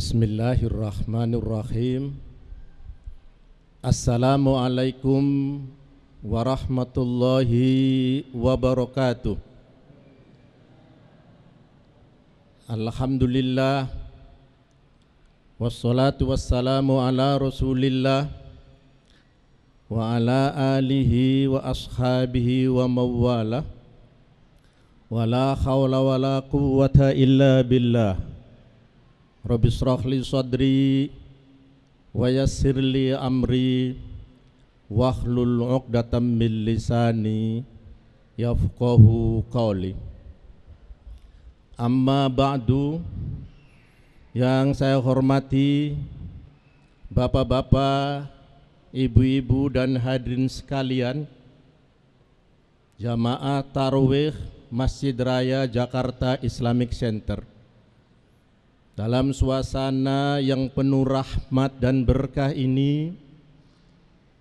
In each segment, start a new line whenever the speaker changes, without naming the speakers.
Bismillahirrahmanirrahim Assalamualaikum warahmatullahi wabarakatuh Alhamdulillah Wassalatu wassalamu ala rasulillah Wa ala alihi wa ashabihi wa mawalah Wa la khawla wa la quwwata illa billah Rabbi israh li sadri wa yassir li amri wahlul 'uqdatam min lisani yafqahu qawli Amma ba'du yang saya hormati Bapak-bapak, ibu-ibu dan hadirin sekalian Jamaah Tarwih Masjid Raya Jakarta Islamic Center dalam suasana yang penuh rahmat dan berkah ini,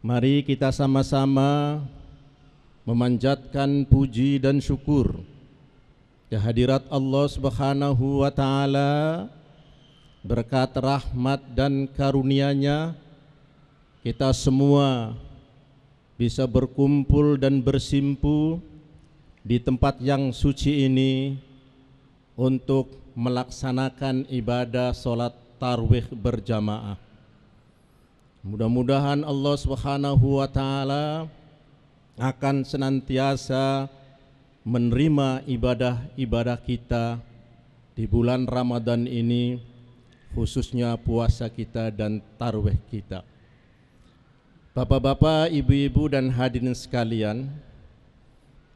mari kita sama-sama memanjatkan puji dan syukur kehadirat Allah Subhanahu wa taala berkat rahmat dan karunia-Nya kita semua bisa berkumpul dan bersimpu di tempat yang suci ini untuk melaksanakan ibadah solat tarwih berjamaah. Mudah-mudahan Allah Subhanahu wa taala akan senantiasa menerima ibadah-ibadah kita di bulan Ramadan ini khususnya puasa kita dan tarwih kita. Bapak-bapak, ibu-ibu dan hadirin sekalian,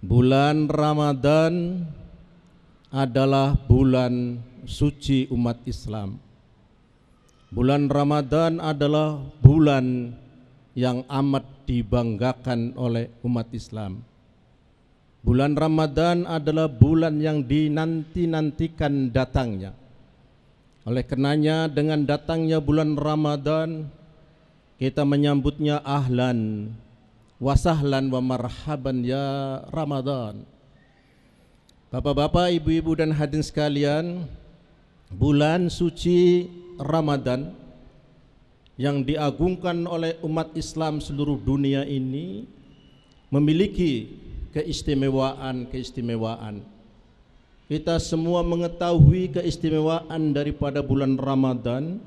bulan Ramadan adalah bulan suci umat Islam. Bulan Ramadan adalah bulan yang amat dibanggakan oleh umat Islam. Bulan Ramadan adalah bulan yang dinanti-nantikan datangnya. Oleh karenanya dengan datangnya bulan Ramadan kita menyambutnya ahlan wasahlan wa marhaban ya Ramadan. Bapak-bapak, ibu-ibu dan hadirin sekalian, bulan suci Ramadan yang diagungkan oleh umat Islam seluruh dunia ini memiliki keistimewaan-keistimewaan. Kita semua mengetahui keistimewaan daripada bulan Ramadan.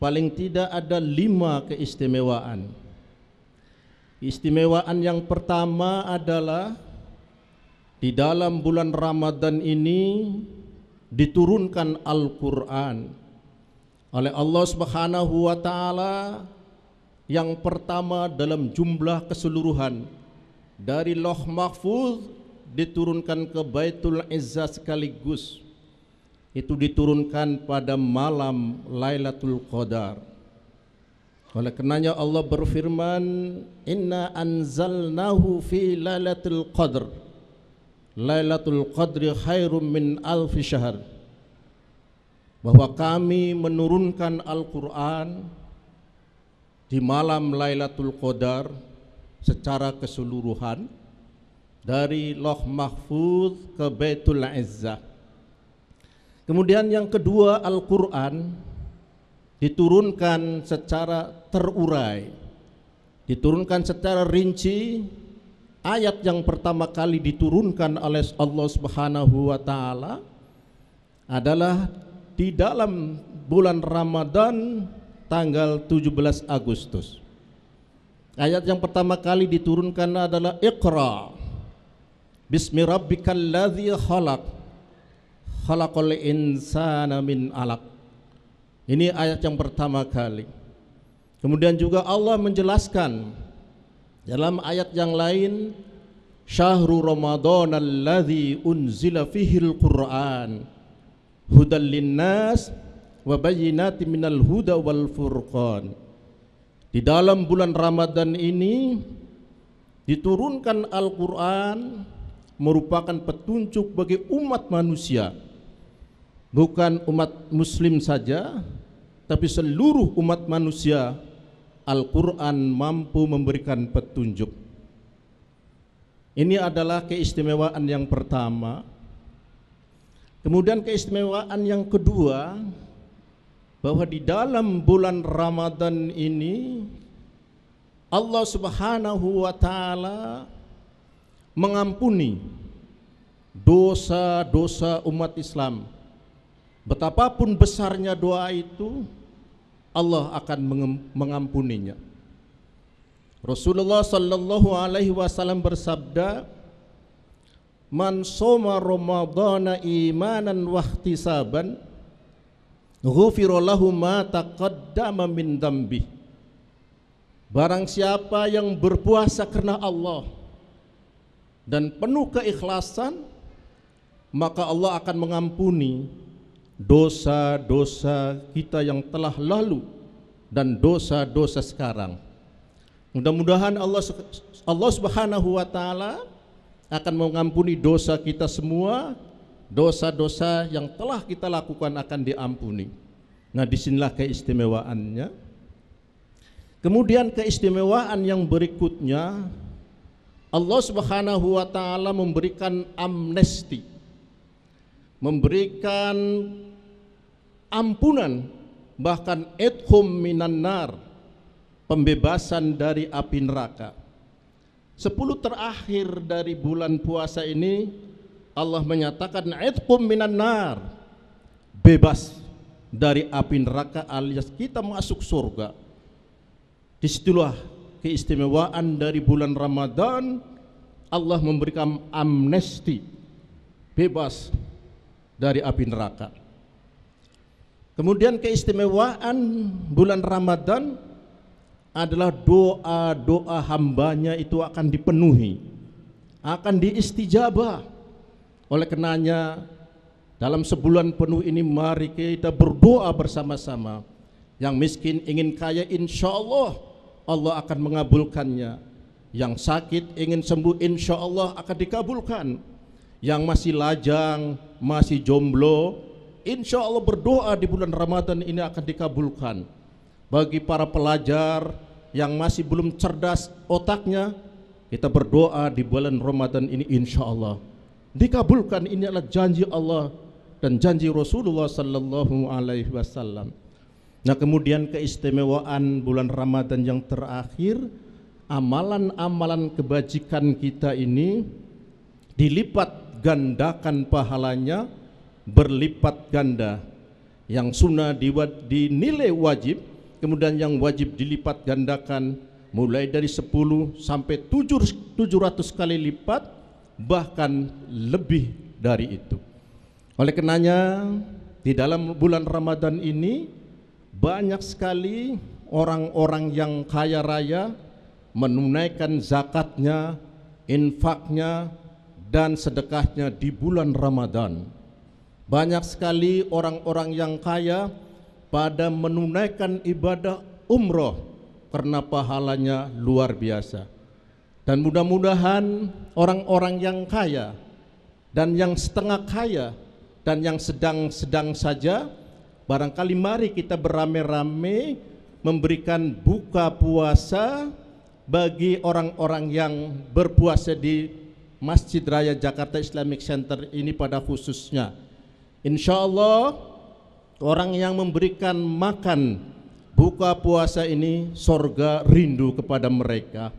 Paling tidak ada lima keistimewaan. Istimewaan yang pertama adalah di dalam bulan Ramadan ini diturunkan Al-Qur'an oleh Allah Subhanahu wa taala yang pertama dalam jumlah keseluruhan dari Loh Mahfuz diturunkan ke Baitul Izzah sekaligus itu diturunkan pada malam Lailatul Qadar oleh karenanya Allah berfirman inna anzalnahu fi lailatul qadr Lailatul Qadri khairum min alfi syahr bahwa kami menurunkan Al-Qur'an di malam Lailatul Qadar secara keseluruhan dari Loh Mahfuz ke Baitul Izzah. Kemudian yang kedua Al-Qur'an diturunkan secara terurai, diturunkan secara rinci ayat yang pertama kali diturunkan oleh Allah Subhanahu wa taala adalah di dalam bulan Ramadan tanggal 17 Agustus. Ayat yang pertama kali diturunkan adalah Iqra. Bismi rabbikal ladzi khalaq. Khalaqal insana min alaq. Ini ayat yang pertama kali. Kemudian juga Allah menjelaskan dalam ayat yang lain, Syahrul Ramadan alladzi unzila fihil Qur'an hudal linnas wa bayyinatin minal huda wal furqan. Di dalam bulan Ramadan ini diturunkan Al-Qur'an merupakan petunjuk bagi umat manusia. Bukan umat muslim saja, tapi seluruh umat manusia Al-Quran mampu memberikan petunjuk. Ini adalah keistimewaan yang pertama. Kemudian keistimewaan yang kedua, bahwa di dalam bulan Ramadan ini Allah Subhanahu wa taala mengampuni dosa-dosa umat Islam. Betapapun besarnya doa itu, Allah akan mengampuninya. Rasulullah sallallahu alaihi wasallam bersabda, "Man soma Ramadhana imanan wahtisaban, ghufira lahu ma taqaddama min dambi." Barang siapa yang berpuasa karena Allah dan penuh keikhlasan, maka Allah akan mengampuni dosa-dosa kita yang telah lalu dan dosa-dosa sekarang. Mudah-mudahan Allah Allah Subhanahu wa taala akan mengampuni dosa kita semua, dosa-dosa yang telah kita lakukan akan diampuni. Nah, disinilah keistimewaannya. Kemudian keistimewaan yang berikutnya Allah Subhanahu wa taala memberikan amnesti memberikan ampunan bahkan etkum minan nar pembebasan dari api neraka. Sepuluh terakhir dari bulan puasa ini Allah menyatakan etkum minan nar bebas dari api neraka alias kita masuk surga. Disitulah keistimewaan dari bulan Ramadan Allah memberikan amnesti bebas dari api neraka. Kemudian keistimewaan bulan Ramadan adalah doa-doa hambanya itu akan dipenuhi, akan diistijabah. Oleh Kenanya dalam sebulan penuh ini mari kita berdoa bersama-sama. Yang miskin ingin kaya insya Allah Allah akan mengabulkannya. Yang sakit ingin sembuh insya Allah akan dikabulkan. Yang masih lajang masih jomblo, insya Allah berdoa di bulan Ramadan ini akan dikabulkan. Bagi para pelajar yang masih belum cerdas otaknya, kita berdoa di bulan Ramadan ini insya Allah. Dikabulkan ini adalah janji Allah dan janji Rasulullah Sallallahu Alaihi Wasallam. Nah kemudian keistimewaan bulan Ramadan yang terakhir, amalan-amalan kebajikan kita ini dilipat gandakan pahalanya berlipat ganda yang sunnah dinilai wajib kemudian yang wajib dilipat gandakan mulai dari 10 sampai 700 kali lipat bahkan lebih dari itu oleh kenanya di dalam bulan Ramadan ini banyak sekali orang-orang yang kaya raya menunaikan zakatnya infaknya dan sedekahnya di bulan Ramadan. Banyak sekali orang-orang yang kaya pada menunaikan ibadah umroh karena pahalanya luar biasa. Dan mudah-mudahan orang-orang yang kaya dan yang setengah kaya dan yang sedang-sedang saja barangkali mari kita beramai-ramai memberikan buka puasa bagi orang-orang yang berpuasa di Masjid Raya Jakarta Islamic Center ini pada khususnya. Insya Allah orang yang memberikan makan buka puasa ini sorga rindu kepada mereka.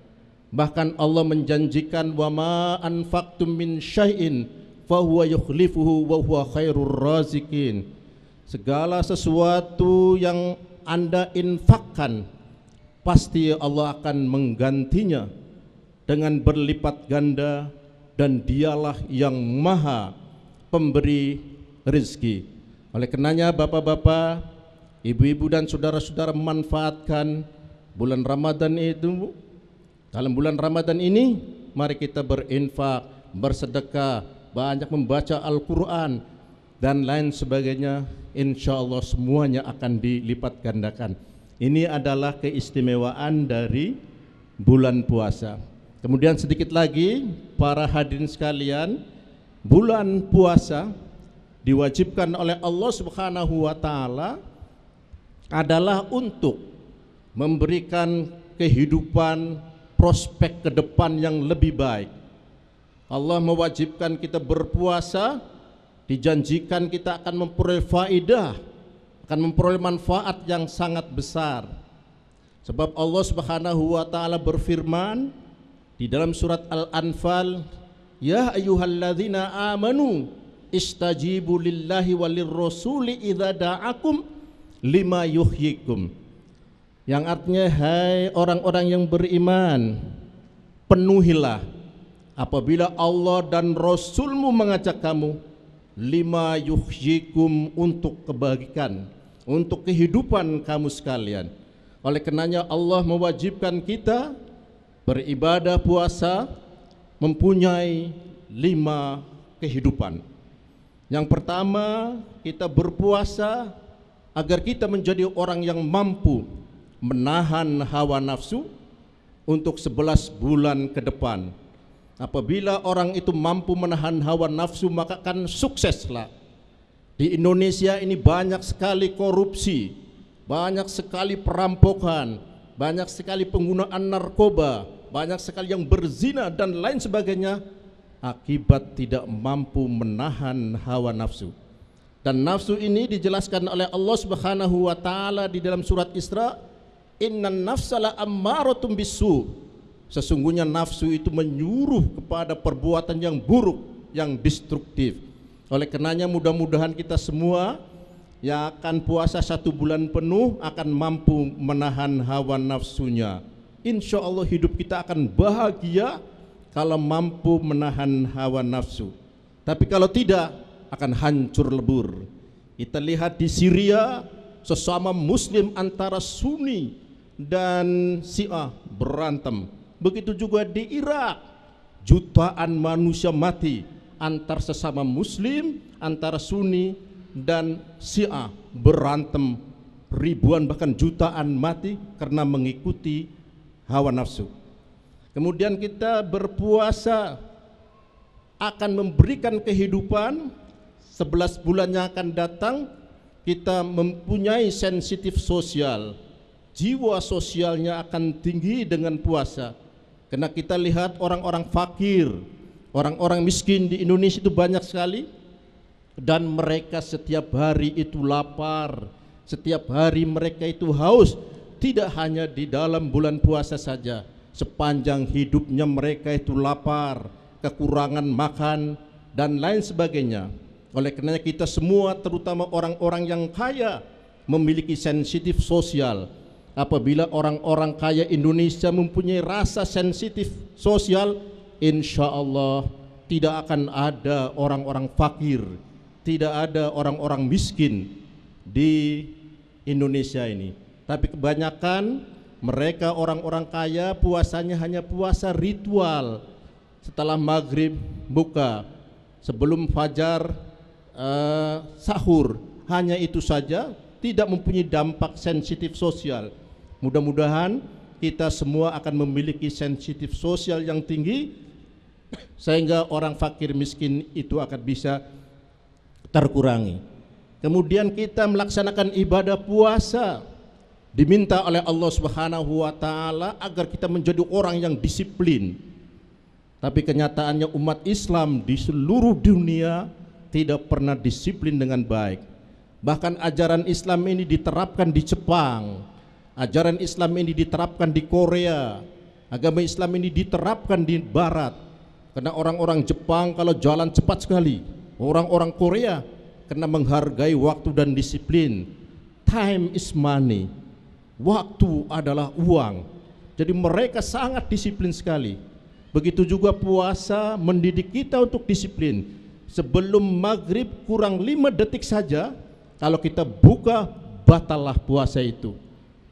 Bahkan Allah menjanjikan wa ma anfaqtum min syai'in huwa yukhlifuhu wa huwa khairur razikin. Segala sesuatu yang Anda infakkan pasti Allah akan menggantinya dengan berlipat ganda dan dialah yang maha pemberi rizki oleh karenanya bapak-bapak ibu-ibu dan saudara-saudara manfaatkan bulan Ramadan itu dalam bulan Ramadan ini mari kita berinfak bersedekah banyak membaca Al-Quran dan lain sebagainya insya Allah semuanya akan dilipat gandakan ini adalah keistimewaan dari bulan puasa Kemudian sedikit lagi para hadirin sekalian, bulan puasa diwajibkan oleh Allah Subhanahu wa taala adalah untuk memberikan kehidupan prospek ke depan yang lebih baik. Allah mewajibkan kita berpuasa, dijanjikan kita akan memperoleh faidah, akan memperoleh manfaat yang sangat besar. Sebab Allah Subhanahu wa taala berfirman, di dalam surat Al-Anfal, Ya ayyuhalladzina amanu istajibu lillahi walir rasuli idza da'akum lima yuhyikum. Yang artinya hai orang-orang yang beriman, penuhilah apabila Allah dan Rasulmu mengajak kamu lima yuhyikum untuk kebahagiaan untuk kehidupan kamu sekalian. Oleh karenanya Allah mewajibkan kita beribadah puasa mempunyai lima kehidupan. Yang pertama, kita berpuasa agar kita menjadi orang yang mampu menahan hawa nafsu untuk sebelas bulan ke depan. Apabila orang itu mampu menahan hawa nafsu maka akan sukseslah. Di Indonesia ini banyak sekali korupsi, banyak sekali perampokan, banyak sekali penggunaan narkoba, banyak sekali yang berzina dan lain sebagainya akibat tidak mampu menahan hawa nafsu. Dan nafsu ini dijelaskan oleh Allah Subhanahu wa taala di dalam surat Isra, "Innan nafsa ammaratum bisu." Sesungguhnya nafsu itu menyuruh kepada perbuatan yang buruk, yang destruktif. Oleh karenanya mudah-mudahan kita semua yang akan puasa satu bulan penuh akan mampu menahan hawa nafsunya insya Allah hidup kita akan bahagia kalau mampu menahan hawa nafsu. Tapi kalau tidak, akan hancur lebur. Kita lihat di Syria, sesama Muslim antara Sunni dan Syiah berantem. Begitu juga di Irak, jutaan manusia mati antar sesama Muslim, antara Sunni dan Syiah berantem ribuan bahkan jutaan mati karena mengikuti hawa nafsu. Kemudian kita berpuasa akan memberikan kehidupan Sebelas bulan yang akan datang kita mempunyai sensitif sosial. Jiwa sosialnya akan tinggi dengan puasa. Karena kita lihat orang-orang fakir, orang-orang miskin di Indonesia itu banyak sekali dan mereka setiap hari itu lapar, setiap hari mereka itu haus tidak hanya di dalam bulan puasa saja, sepanjang hidupnya mereka itu lapar, kekurangan makan, dan lain sebagainya. Oleh karenanya kita semua terutama orang-orang yang kaya memiliki sensitif sosial. Apabila orang-orang kaya Indonesia mempunyai rasa sensitif sosial, insya Allah tidak akan ada orang-orang fakir, tidak ada orang-orang miskin di Indonesia ini. Tapi kebanyakan mereka orang-orang kaya puasanya hanya puasa ritual. Setelah maghrib buka, sebelum fajar uh, sahur, hanya itu saja, tidak mempunyai dampak sensitif sosial. Mudah-mudahan kita semua akan memiliki sensitif sosial yang tinggi sehingga orang fakir miskin itu akan bisa terkurangi. Kemudian kita melaksanakan ibadah puasa diminta oleh Allah Subhanahu wa taala agar kita menjadi orang yang disiplin. Tapi kenyataannya umat Islam di seluruh dunia tidak pernah disiplin dengan baik. Bahkan ajaran Islam ini diterapkan di Jepang, ajaran Islam ini diterapkan di Korea, agama Islam ini diterapkan di barat. Karena orang-orang Jepang kalau jalan cepat sekali, orang-orang Korea kena menghargai waktu dan disiplin. Time is money waktu adalah uang. Jadi mereka sangat disiplin sekali. Begitu juga puasa mendidik kita untuk disiplin. Sebelum maghrib kurang lima detik saja, kalau kita buka batallah puasa itu.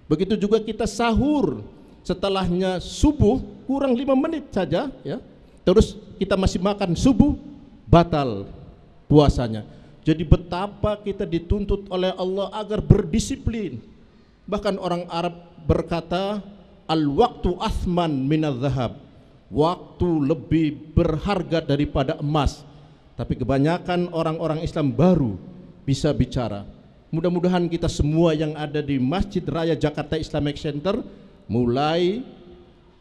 Begitu juga kita sahur, setelahnya subuh kurang lima menit saja, ya. Terus kita masih makan subuh, batal puasanya. Jadi betapa kita dituntut oleh Allah agar berdisiplin Bahkan orang Arab berkata, Al-waktu asman minal zahab. Waktu lebih berharga daripada emas. Tapi kebanyakan orang-orang Islam baru bisa bicara. Mudah-mudahan kita semua yang ada di Masjid Raya Jakarta Islamic Center mulai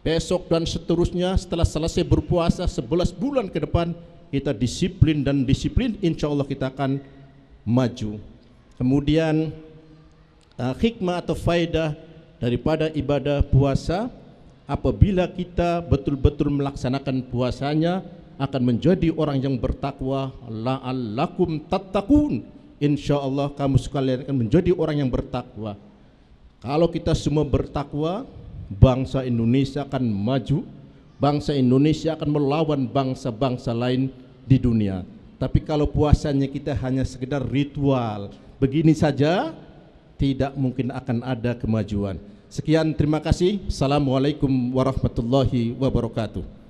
besok dan seterusnya setelah selesai berpuasa 11 bulan ke depan kita disiplin dan disiplin insya Allah kita akan maju. Kemudian uh, hikmah atau faedah daripada ibadah puasa apabila kita betul-betul melaksanakan puasanya akan menjadi orang yang bertakwa la'allakum tattaqun insyaallah kamu sekalian akan menjadi orang yang bertakwa kalau kita semua bertakwa bangsa Indonesia akan maju bangsa Indonesia akan melawan bangsa-bangsa lain di dunia tapi kalau puasanya kita hanya sekedar ritual begini saja tidak mungkin akan ada kemajuan. Sekian, terima kasih. Assalamualaikum warahmatullahi wabarakatuh.